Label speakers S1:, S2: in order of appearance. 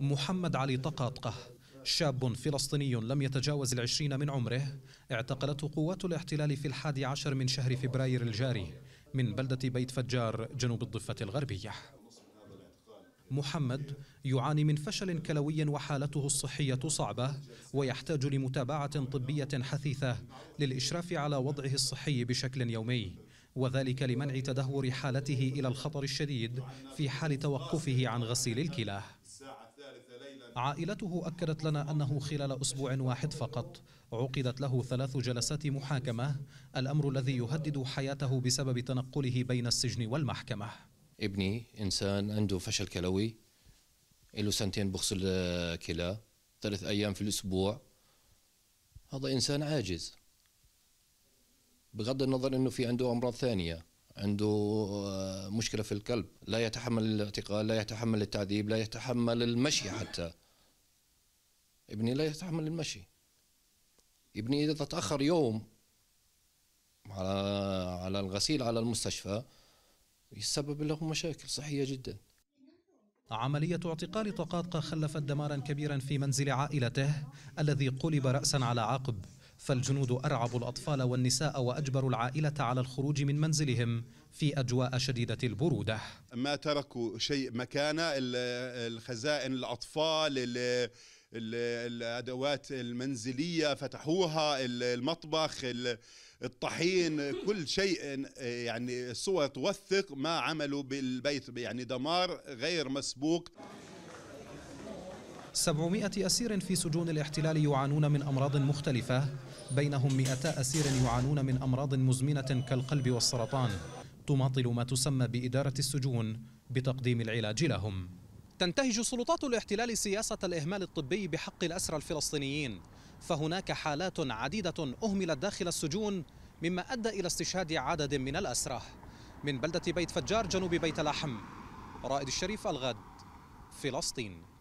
S1: محمد علي طقاطقه شاب فلسطيني لم يتجاوز العشرين من عمره اعتقلته قوات الاحتلال في الحادي عشر من شهر فبراير الجاري من بلدة بيت فجار جنوب الضفة الغربية محمد يعاني من فشل كلوي وحالته الصحية صعبة ويحتاج لمتابعة طبية حثيثة للإشراف على وضعه الصحي بشكل يومي وذلك لمنع تدهور حالته إلى الخطر الشديد في حال توقفه عن غسيل الكلى عائلته أكدت لنا أنه خلال أسبوع واحد فقط عقدت له ثلاث جلسات محاكمة الأمر الذي يهدد حياته بسبب تنقله بين السجن والمحكمة
S2: ابني إنسان عنده فشل كلوي له سنتين بغسل كلى ثلاث أيام في الأسبوع هذا إنسان عاجز بغض النظر انه في عنده امراض ثانيه عنده آه، مشكله في القلب لا يتحمل الاعتقال لا يتحمل التعذيب لا يتحمل المشي حتى ابني لا يتحمل المشي ابني اذا تاخر يوم على على الغسيل على المستشفى يسبب له مشاكل صحيه جدا
S1: عملية اعتقال طقاطقة خلفت دمارا كبيرا في منزل عائلته الذي قلب رأسا على عقب فالجنود أرعبوا الأطفال والنساء وأجبروا العائلة على الخروج من منزلهم في أجواء شديدة البرودة
S3: ما تركوا شيء مكانه الخزائن الأطفال الادوات المنزليه فتحوها المطبخ الطحين كل شيء يعني الصور توثق ما عملوا بالبيت يعني دمار غير مسبوق
S1: 700 أسير في سجون الاحتلال يعانون من أمراض مختلفة بينهم 200 أسير يعانون من أمراض مزمنة كالقلب والسرطان تماطل ما تسمى بإدارة السجون بتقديم العلاج لهم تنتهج سلطات الاحتلال سياسة الإهمال الطبي بحق الأسرى الفلسطينيين فهناك حالات عديدة أهملت داخل السجون مما أدى إلى استشهاد عدد من الأسرى من بلدة بيت فجار جنوب بيت لحم رائد
S3: الشريف الغد فلسطين